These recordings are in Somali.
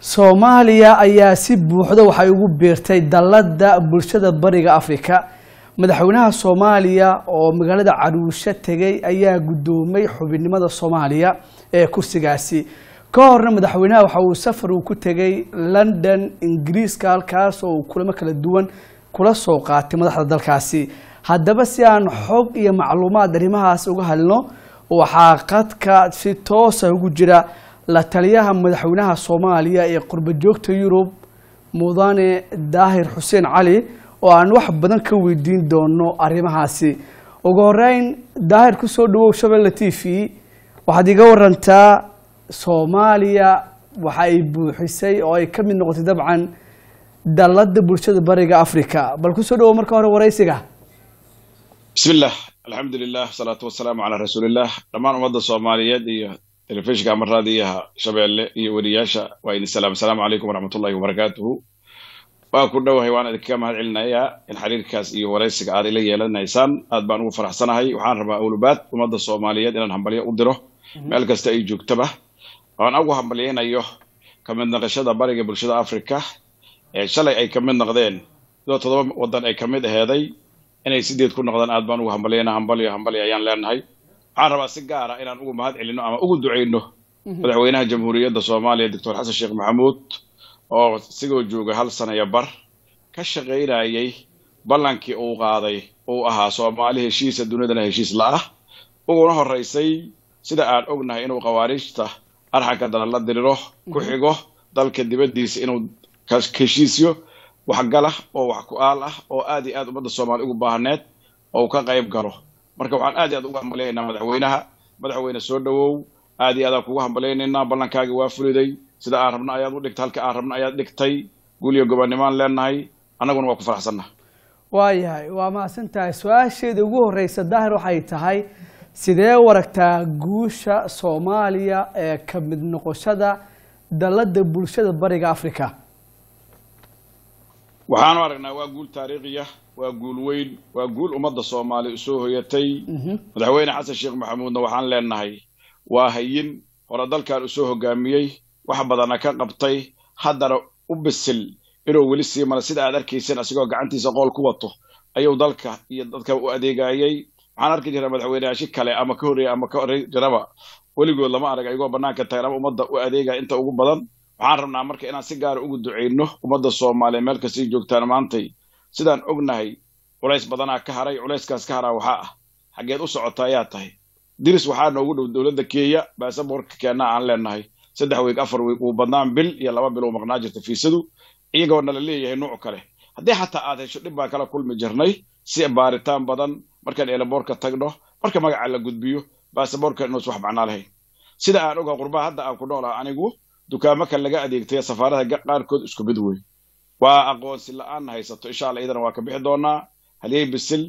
soomaaliya ayaa si buuxda waxay ugu biirtay dallada bulshada bariga afrika madaxweynaha soomaaliya oo magaalada caruusha tegay ayaa guddoomay xubinnimada soomaaliya ee kursigaasi ka horna madaxweynaha waxa uu safar uu ku tegay london ingiriiska halkaas oo uu kulamo kala duwan kula soo qaatay madaxda dalkaasi haddaba si aan xog iyo macluumaad arrimahaas uga hadlno waxaa qadka si toosa ah ugu jira la taliyaha madaxweynaha soomaaliya ee qurba yurub mudane daahir xuseen cali oo aan wax badan ka weydiin doono arrimahaasi ugu horeyn daahir kusoo dhawow shabelle t v waxaad iga warantaa soomaaliya waxa ay buuxisay oo ay ka mid noqotay dabcan dallada bulshada bariga africa bal kusoo dhawow marka hore waraysiga bismi llah alxamdu lilah wasalaamu calaa rasuulilah dhammaan ummadda soomaaliyeed iyo telefishinka ama raadiyaha shabeelle iyo weriyaasha waa idin salaam asalaamu calaykum waraxmatullahi wabarakaatuhu waa ku dhowahay waan idinkaga mahad celinayaa in xiriirkaas iyo waraysiga aad ila yeelanaysaan aad baan ugu faraxsanahay waxaan rabaa awlubaad ummadda soomaaliyeed inaan hambalyo u diro mhm. meel kasta ay joogtaba oon ugu hambalyaynayo kamid naqashada bariga bulshada africa ee shalay ay kamid noqdeen sidoo todoba waddan ay kamid mid aheeday inay sideed ku noqdaan aad baan ugu hambalyayna hambalyo hambalyo ayaan leenahay waxaan rabaa si gaara inaan ugu mahad celino ama ugu ducayno mhm. madaxweynaha jamhuuriyadda soomaaliya doctor xasan sheekh maxamuud oo sigoo jooga hal sana bar ka shaqaynayay ballankii uu qaaday uu ahaa soomaali heshiisa duniyadana heshiis la'ah uguna horraysay sida aan ognahay inuu khawaariijta arxanka dana la diriro ku mhm. xigo dalka dibaddiisa inuu heshiisyo waxgalah oo wax ku-aal ah oo aad iyo aad ummadda soomaali ugu baahneed oo uu ka qayb galo marka waxaan aad aad uga hambalyaynaa madaxweynaha madaxweyne soo dhawow aad iyo aadaan kugu hambalyaynaynaa ballankaagii waa fuliday sida aan rabna ayaad u dhigtay halka aan rabna ayaad dhigtay guul iyo gobanimaan leenahay annaguna waa ku faraxsannaha waayahay waa mahadsantahay su-aasheeda ugu horeysa daahir waxay tahay sidee waragtaa guusha soomaaliya ee ka mid noqoshada dalladda bulshada bariga africa waxaanu aragnaa waa guul taariikhiya waa guul weyn waa guul ummadda soomaaliya usoo hoyatay mhm. madaxweyne xasan sheekh maxamuudna waxaan leenahay waa hayin hore dalkan usoo hogaamiyey wax badana ka qabtay haddana u bisil inuu weli sii mara sida aad arkayseen asigoo gacantiisa qool ku wato ayuu dalka iyo dadka u adeegayey waxaan arki jiraa madaxweynehaashi kale ama ka horreeya ama ka horey jiraba weligood lama arag ayagoo bannaanka taagan ama ummadda u adeegaya inta ugu badan waxaan rabnaa marka inaan si gaara ah ugu ducayno ummadda soomaaliya meel kastay joogtaan maantay sidaan ognahay culays badanaa ka haray culayskaas ka haraa waxaa ah xaggeed u socota ayaa tahay diris waxaa noogu dhow dowladda kenya baasaboorka keennaa aan leenahay saddex weeg afar weeg ugu badnaan bil iyo laba bil oo maqnaa jirta fiisadu iyagoo nala leeyahay nuuc kale haddii xataa aad hesho dhib baan kala kulmi jirnay si baaritaan badan markaan eelaboorka tagno marka magaca la gudbiyo baasaboorka inuus wax macnaa lahayn sida aan oga qurbaa hadda aan ku noolaha anigu dukaamo kan laga adeegtaya safaarada qaarkood isku mid wey waa aqoonsi la-aanna haysato inshaalla iidana waa ka bixi doonaa halyey bisil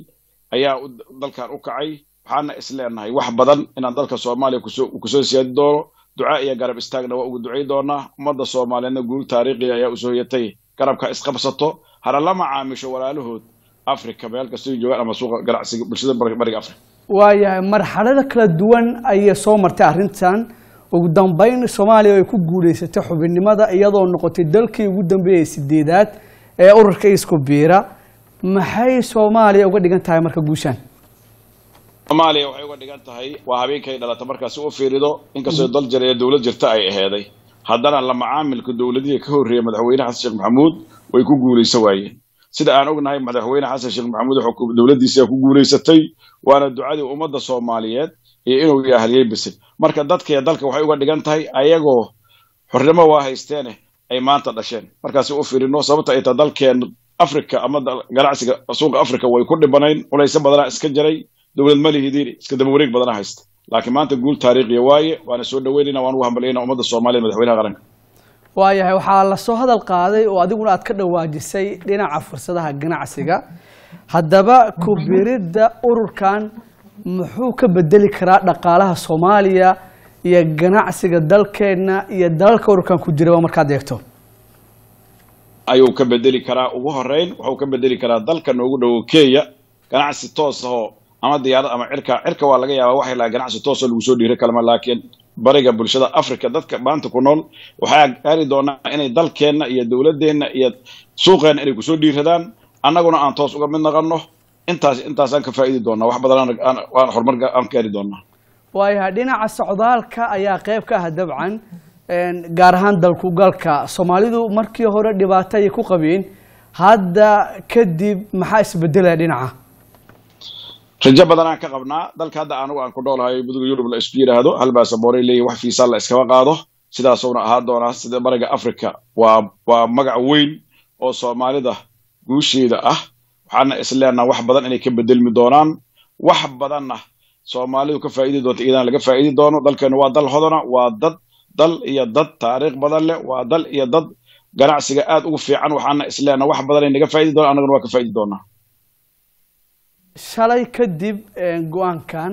ayaa dalkan u kacay waxaana isleenahay wax badan inaan dalka soomaaliya kusoo siyaadi doono ducaa iyo garab istaagna waa ugu ducay doonaa ummadda soomaaliyeedna guul taariikhiya ayaa usoo yatay garabka isqabsato haralama caamisho walaalahood africa meel kastay joogaan ama suuqa ganacsiga bulshada bariga africa waayahay marxalado kala duwan ayay soo martay arrintan ugu dambeyn soomaaliya ay ku guuleysatay xubinnimada iyadoo noqotay dalkii ugu dambeeyey sideedaad ee ururka isku biira maxay soomaaliya uga dhigan tahay marka guushaan soomaaliya waxay uga dhigan tahay waa habeenkay dhalata markaasi u fiirido inkastoo dal jir ee dowlad jirta ay aheeday haddana lamacaamilka dowladihii ka horreeya madaxweyne xasan sheekh maxamuud way ku guuleyso waayeen sida aan ognahay madaxweyne xasan sheekh maxamuud dowladdiisi ku guuleysatay waana ducadii ummadda soomaaliyeed iyo inuu yahay halyebisil marka dadkii dalka waxay uga dhigan tahay ayagoo xornimo waa haysteene ay maanta dhasheen markaasi u firino sababta ay taa dalkeen africa ama ganacsiga suuqa africa way ku dhibanayn culayso badanaa iska jiray dowlad malihidiiri iska daba wareeg badanaa haysta laakiin maanta guul taariikhiya waaye waana soo dhaweynayna waan ugu hambalyayna ummadda soomaliya madaxweynaha qaranka waayahay waxaa lasoo hadal qaaday oo adiguna aad ka dhawaajisay dhinaca fursadaha ganacsiga haddaba ku ururkan muxuu ka bedeli karaa dhaqaalaha soomaaliya iyo ganacsiga dalkeenna iyo dalalka ururkan ku jiraba markaad eegto ayuu ka bedeli karaa ugu horeyn wuxuu ka bedeli karaa dalka noogu dhowo kenya ganacsi toos ah ama diyaarad ama cirka cirka waa laga yaabaa waxay lahaa ganacsi toosoo lagu soo dhiiro kalema laakiin bariga bulshada africa dadka maanta ku nool waxaa gaari doonaa inay dalkeenna iyo dowladdeenna iyo suuqeenna inay kusoo dhiiradaan annaguna aan toos uga mid naqanno intaas intaasaan ka faa'idi doonaa wax badan aan horumar aan keeni doonaa waayahay dhinaca socdaalka ayaa qayb ka ah dabcan gaar ahaan dalkugalka soomaalidu markii hore dhibaato ayay ku qabeen hadda kadib maxaa isbedelaya dhinaca rajo badanaan ka qabnaa dalka hadda anugu aan ku noolahay muduga yurub la isku yidhaahdo hal baasaboorey leeyahy wax fiisaa la iskaba qaado sidaasuuna ahaan doonaa sida bariga africa waa waa magac weyn oo soomaalida guusheeda ah waxaana isleenaha wax badan inay ka bedelmi doonaan wax badanna soomaalidu ka faa'idi doonta iyadana laga faa'idi doono dalkeenu waa dal hodona waa dad dal iyo dad taariikh badan leh waa dal iyo dad ganacsiga aad ugu fiican waxaana isleenaha wax badan ay naga faa'idi annaguna waa ka faa'idi doonaa shalay kadib eh, go-aankan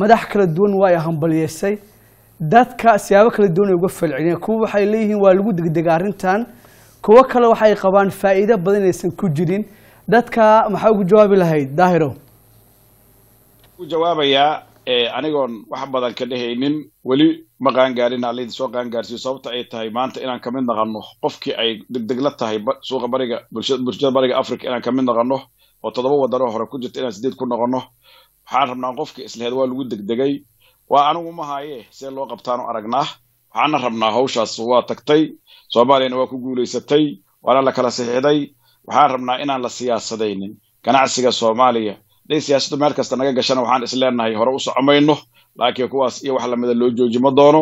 madax kala duwan way hambalyeysay dadka siyaabo kala duwan ay uga falceliyeen kuwa waxay leeyihiin waa lagu degdega arrintan kuwo kale waxay qabaan faa'iido badan inaysan ku jirin dadka maxaa ugu jawaabi lahayd daahiro jawaabayaa anigoon wax badan ka dhehaynin weli ma qaangaarin halaydi soo qaangaarsiyo sababta ay tahay maanta inaan kamid naqano qofkii ay degdeg la tahay suuqa bariga bulshada bariga africa inaan kamid naqano oo todoba wadano hore ku jirta inaan sideed ku noqono waxaan rabnaa qofkii islaheed waa lagu degdegay waa anigu mahaaye see loo qabtaanu aragnaa waxaana rabnaa hawshaas waa tagtay soomaaliyana waa ku guulaysatay waana la kala sixixday waxaan rabnaa inaan la siyaasadaynin ganacsiga soomaaliya hadday siyaasaddu meel kasta naga gashana waxaan isleenahay hore u socomayno laakiin kuwaas iyo wax lamida loo joojima doono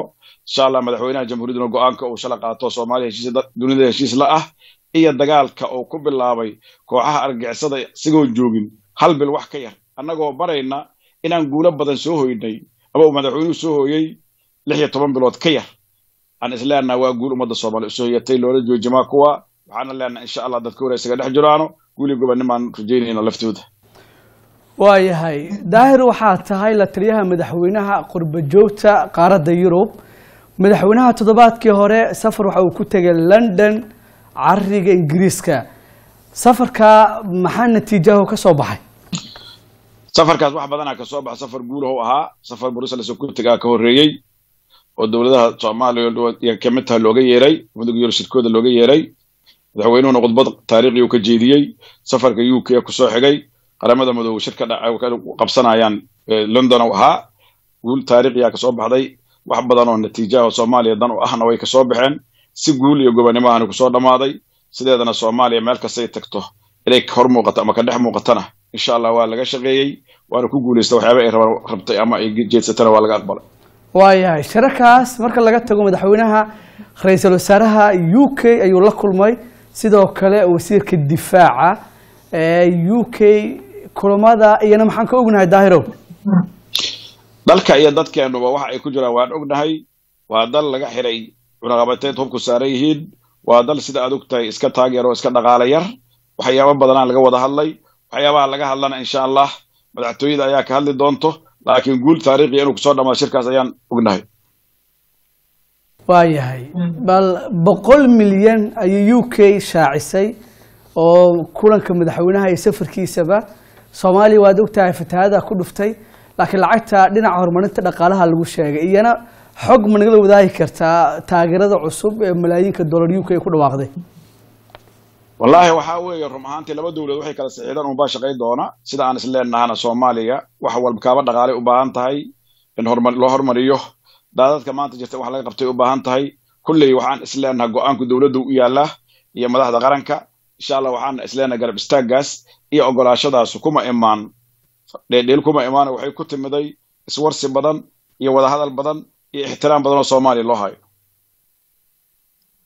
insha allah madaxweynaha jamhuuriyadduna go-aanka uu shala qaato soomaaliya heshiisdunida heshiis la ah iyo dagaalka uu ku bilaabay kooxaha argixisada sigoo joogin hal bil wax ka yar annagoo barayna inaan guulo badan soo hoynay ama uu madaxweynuhu soo hooyey lix iyo toban bilood ka yar aan isleenaha waa guul ummadda soomaaliya u hoyatay loola joojimaa kuwa waxaana leenahay insha allah dadka hore isaga dhex jiraano guli gobannimaan rajaynayna laftooda waa daahir waxaa tahay la taliyaha madaxweynaha qurba joogta qaaradda yurub madaxweynaha toddobaadkii hore safar waxa uu ku tegay london cariga ingiriiska safarka maxaa natiijaho ka soo baxay safarkaas wax badanaa kasoo baxa safar guulahow ahaa safar bruseles ku tegaa ka horreeyey oo dowladaha soomaaliya kamid taha looga yeeray mudug yurshidkooda looga yeeray madaxweynuhuna khudbad taariikhiuu ka jeediyey safarka u k kusoo xigay qaramada madoobe shir kaqabsanayaan london u ahaa guul taariikhiya kasoo baxday wax badan oo natiija oo soomaaliya dan u ahna way kasoo baxeen si guul iyo gobonnimaani kusoo dhammaaday sideedana soomaaliya meel kastay tagto inay hor muuqato ama ka dhex muuqatana insha allah waa laga shaqeeyey waana ku guulaysta waxyaaba ay rabtay ama ay jeedsatana waa laga aqbalay waayahay shirarkaas marka laga tago madaxweynaha ra-iisul wasaaraha u k ayuu la kulmay sidoo kale wasiirka difaaca u k kulamada iyana maxaan ka ognahay daahirow dalka iyo dadkeennuba waxa ay ku jiraan waan ognahay waa dal laga xiray cunaqabateed hubku saaran yihiin waa dal sida aad ogtahay iska taageer oo iska dhaqaale yar waxyaaba badanaa laga wada hadlay waxyaabaha laga hadlana insha allah madaxtooyada ayaa ka hadli doonto laakiin guul taariikhiya inuu kusoo dhamaa shirkaas ayaan ognahay waayahay mm. bal boqol milyan ayay u k shaacisay oo kulanka madaxweynaha iyo safarkiisaba soomaaliya waad ogtahay fatahada ku dhuftay laakiin lacagta dhinaca horumarinta dhaqaalaha lagu sheegay iyana xog ma nagala wadaagi kartaa taageerada cusub ee malaayiinka dolar u k ku dhawaaqday wallaahi waxaa weeye run ahaantii laba dowladood waxay kala saxiidaan unbaa shaqayn doona sida aan is soomaaliya wax walba kaaba dhaqaalay u baahan tahay in loo hormariyo daadadka maanta jirta wax laga qabtay u baahan tahay kulley waxaan isleenaha go-aanku dowladdu u yaallaa iyo madaxda qaranka insha allah waxaana isleenahay garab istaaggaas iyo ogolaashadaas kuma imaan dheeldheel kuma imaan waxay ku timiday iswarsi badan iyo wadahadal badan iyo ixtiraam badan oo soomaaliya loo hayo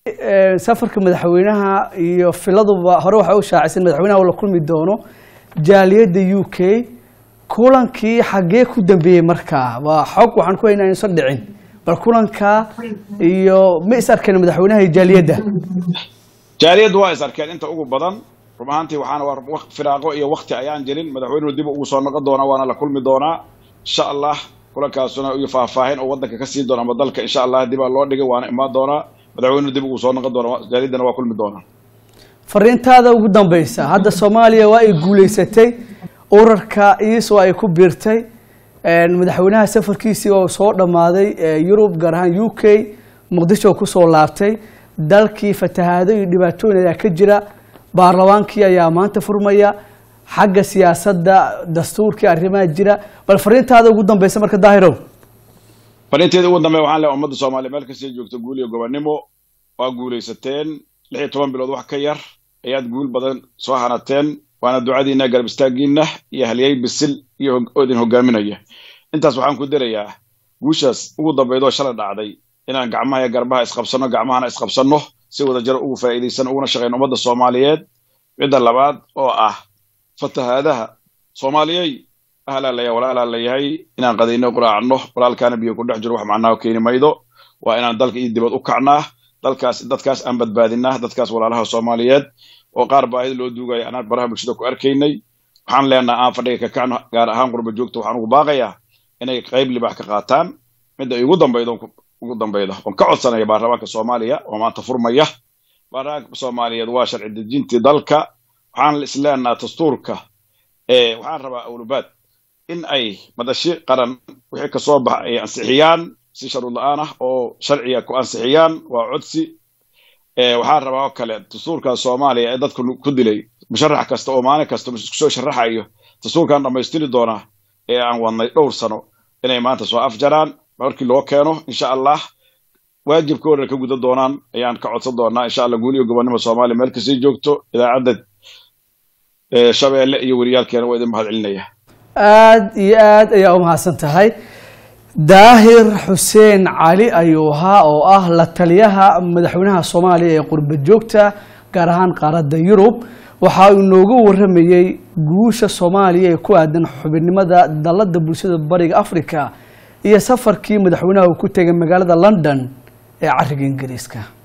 eh, safarka madaxweynaha iyo filaduba hore waxa u shaacisan madaxweynaha oo la kulmi doono jaaliyadda u k kulankii xaggee ku dambeeyey markaa waa xog waxaan ku haynaa insan dhicin bal kulanka iyo ma is arkeen madaxweynaha iyo jaaliyadda waa is arkeen inta ugu badan rub ahaantii waxaana waa firaaqo iyo wakti ayaan jirin madaxweynuhu dib ugu soo noqon doonaa waana la kulmi doonaa insha allah kulankaasuna iyo faahfaahin oo waddanka ka siin doona ama dalka insha allah dibaa loo dhigay waana imaan doonaa madaxweynuhu dib ugu soo noqon doona jaaliyaddana waa kulmi doonaa fariintaada ugu dambaysa hadda soomaaliya waa ay guulaysatay urarka iso ay ku biirtay madaxweynaha safarkiisii oo soo dhammaaday yurub gaar ahaan u k muqdisho kusoo laabtay dalkii fatahaado iyo dhibaatooyin ayaa ka jira baarlamaankii ayaa maanta furmaya xagga siyaasadda dastuurkii arrimaha jira bal fariintaada ugu dambeysa marka daahirow fariinteeda ugu dambey waxaan lehay ummadda soomaaliya meel kastay joogto guul iyo gobonnimo waa guulaysateen lix iyo toban bilood wax ka yar ayaad guul badan soo hanateen waana ducadiina garab istaagiinna iyo halyay bisil iyo oodin hogaaminaya intaas waxaan ku darayaa guushaas ugu dambaydoo shalay dhacday inaan gacmaha iyo garbaha isqabsanno gacmahana isqabsanno si wadajiro ugu faa'iidaysan uguna shaqayn ummadda soomaaliyeed cidda labaad oo ah fatahaadaha soomaaliyey ahlaan laya walaalaan layahay inaan qadayno quraacno walaalkaana biyo ku dhex jiro wax macnaaho keeni maydo waa inaan dalka iyo dibad u kacnaa dalkaas dadkaas aan badbaadinaa dadkaas walaalaha soomaaliyeed oo qaar baahida loo duugaya anaan baraha bulshada ku arkaynay waxaan leenaha aan fadhiga kakacno gaar ahaan qurba joogta waxaan ugu baaqayaa inay qayb libax ka qaataan midda igu dambayda ugu dambayda oon ka codsanaya baarlamaanka soomaaliya oo maanta furmaya baarlamaanka soomaaliyeed waa sharci dejintii dalka waxaan isleenaha dastuurka waxaan rabaa awlubaad in ay madashi qaran wixii kasoo baxa ay ansixiyaan si sharuud la-aan ah oo sharciga ku ansixiyaan waa codsi Eh, waxaan rabaa oo kale dastuurka soomaaliya ee dadku ku dilay musharax kasta oo maalin kasta kusoo sharaxayo dastuurkan dhammaystiri doonaa ee aan wadnay dhowr sano inay maanta soo afjaraan markii loo keeno insha allah waajibkoodana ka gudan doonaan ayaan ka codsan doonaa insha allah guul iyo gobonnimo soomaaliya meel kasii joogto idaacadda eh, shabeelle iyo wariyaalkeena waa idin mahad celinaya aad iyo aad ayaa u mahadsan tahay daahir xuseen cali ayuu ahaa oo ah la taliyaha madaxweynaha soomaaliya ee qurbad joogta gaar ahaan qaaradda yurub waxa uu noogu waramayey guusha soomaaliya ee ku aadan xubinnimada dallada bulshada bariga africa iyo safarkii madaxweynaha uu ku tegay magaalada london ee cariga ingiriiska